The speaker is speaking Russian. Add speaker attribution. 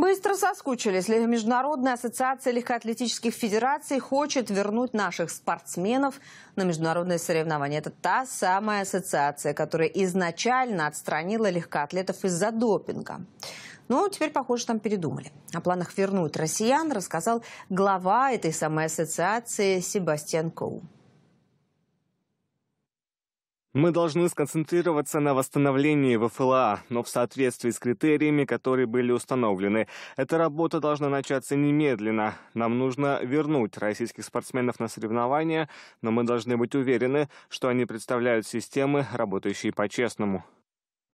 Speaker 1: Быстро соскучились. Международная ассоциация легкоатлетических федераций хочет вернуть наших спортсменов на международные соревнования. Это та самая ассоциация, которая изначально отстранила легкоатлетов из-за допинга. Но ну, теперь, похоже, там передумали. О планах вернуть россиян рассказал глава этой самой ассоциации Себастьян Коу.
Speaker 2: Мы должны сконцентрироваться на восстановлении ВФЛА, но в соответствии с критериями, которые были установлены. Эта работа должна начаться немедленно. Нам нужно вернуть российских спортсменов на соревнования, но мы должны быть уверены, что они представляют системы, работающие по-честному.